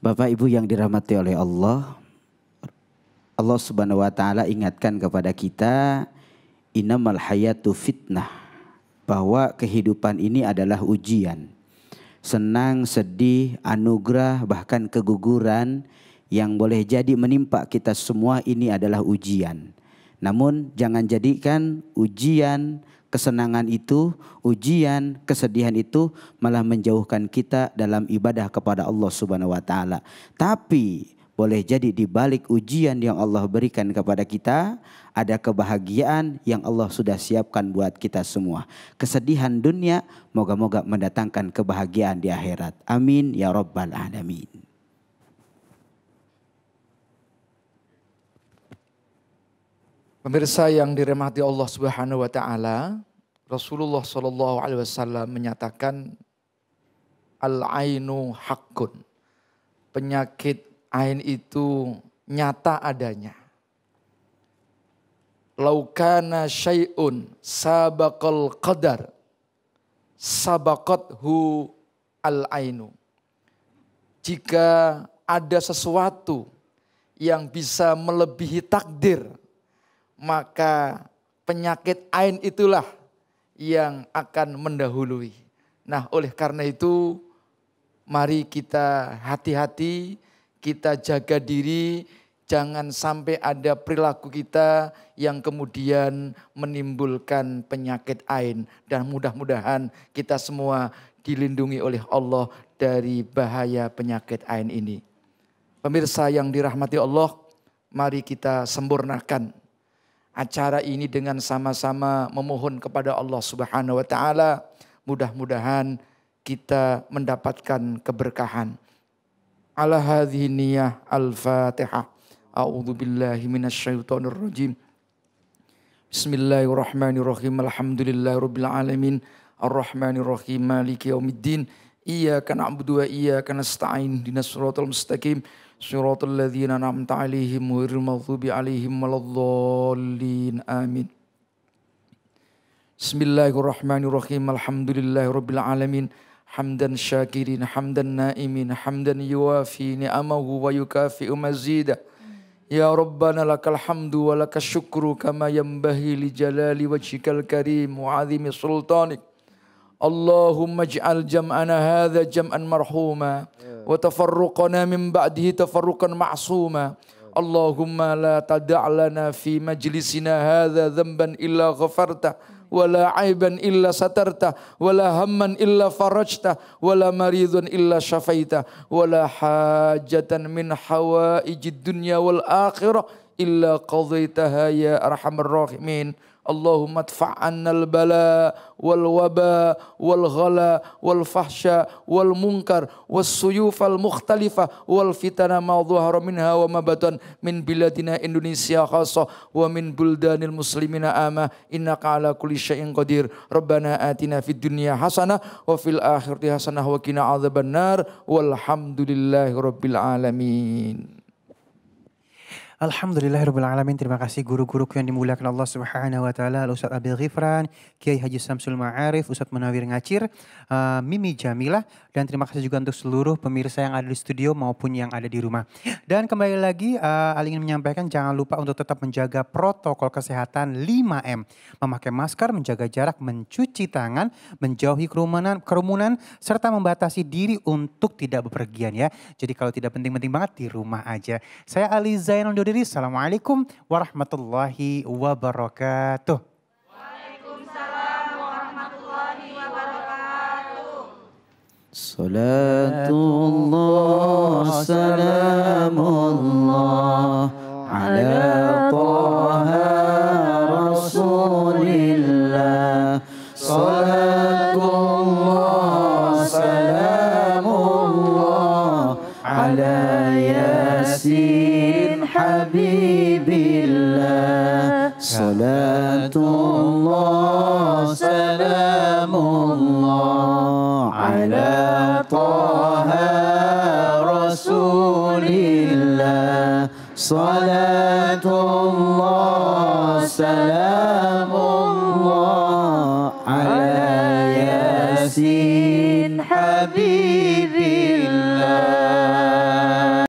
Bapak Ibu yang dirahmati oleh Allah, Allah Subhanahu wa taala ingatkan kepada kita innamal hayatu fitnah bahwa kehidupan ini adalah ujian. Senang, sedih, anugerah, bahkan keguguran yang boleh jadi menimpa kita semua ini adalah ujian. Namun jangan jadikan ujian kesenangan itu, ujian kesedihan itu malah menjauhkan kita dalam ibadah kepada Allah Subhanahu wa taala. Tapi boleh jadi di balik ujian yang Allah berikan kepada kita ada kebahagiaan yang Allah sudah siapkan buat kita semua. Kesedihan dunia moga-moga mendatangkan kebahagiaan di akhirat. Amin ya rabbal alamin. Pemirsa yang dirahmati Allah Subhanahu wa taala, Rasulullah Shallallahu alaihi wasallam menyatakan al-ainu hakun. Penyakit ain itu nyata adanya. Laukana syai'un sabakal qadar sabakothu al-ainu. Jika ada sesuatu yang bisa melebihi takdir, maka penyakit ain itulah yang akan mendahului. Nah, oleh karena itu mari kita hati-hati, kita jaga diri, jangan sampai ada perilaku kita yang kemudian menimbulkan penyakit ain dan mudah-mudahan kita semua dilindungi oleh Allah dari bahaya penyakit ain ini. Pemirsa yang dirahmati Allah, mari kita sempurnakan acara ini dengan sama-sama memohon kepada Allah Subhanahu wa taala mudah-mudahan kita mendapatkan keberkahan. Ala hadhihi niyah al-Fatihah. A'udzu billahi minasyaitonir rajim. Bismillahirrahmanirrahim. Alhamdulillahirabbil alamin. Arrahmanirrahim. Maliki yaumiddin. Iyyaka na'budu wa iyyaka nasta'in. Ihdinash shiratal mustaqim. صراط الذين أنعمت عليهم غير المغضوب عليهم ولا الضالين آمين بسم الله الرحمن الرحيم الحمد لله رب العالمين حمدا شاكرين حمدا نائمين حمدا يوافي نعمه ويكافئ مزيدا يا ربنا لك الحمد ولك الشكر كما ينبغي لجلال وجهك الكريم وعظيم سلطانك اللهم اجعل جمعنا هذا جمعا مرحوما وتفرقنا من بعده تفرقا معصوما اللهم لا تدع لنا في مجلسنا هذا ذنبا إلا غفرته ولا عيبا إلا سترته ولا هما إلا فرجته ولا مريضا إلا شفيته ولا حاجة من حوائج الدنيا والآخرة illa qadhaitaha ya arhamar rahimin. Allahumma tfa'anna al-bala wal waba wal ghala wal fahsya wal munkar was suyuf mukhtalifah wal fitana ma dhahara minha wa ma batan min biladina Indonesia khassa wa min buldanil muslimina ama innaka ala kulli syai'in qadir rabbana atina fid dunya hasanah wa fil akhirati hasanah wa qina adzabannar walhamdulillahi rabbil alamin Alhamdulillahirrabbilalamin. Terima kasih guru guru yang dimuliakan Allah Subhanahu Wa Taala. Ustaz Abil Ghifran, Kiai Haji Samsul Ma'arif, Ustaz Munawir Ngacir, uh, Mimi Jamilah. Dan terima kasih juga untuk seluruh pemirsa yang ada di studio maupun yang ada di rumah. Dan kembali lagi, uh, Al ingin menyampaikan jangan lupa untuk tetap menjaga protokol kesehatan 5M. Memakai masker, menjaga jarak, mencuci tangan, menjauhi kerumunan, kerumunan serta membatasi diri untuk tidak bepergian ya. Jadi kalau tidak penting-penting banget di rumah aja. Saya Ali Zainal diri. Assalamualaikum warahmatullahi wabarakatuh. صلاة الله سلام الله على طه رسول الله صلاة الله سلام الله على ياسين حبيب الله صلاة الله سلام الله على طه رسول الله صلاة الله سلام الله على ياسين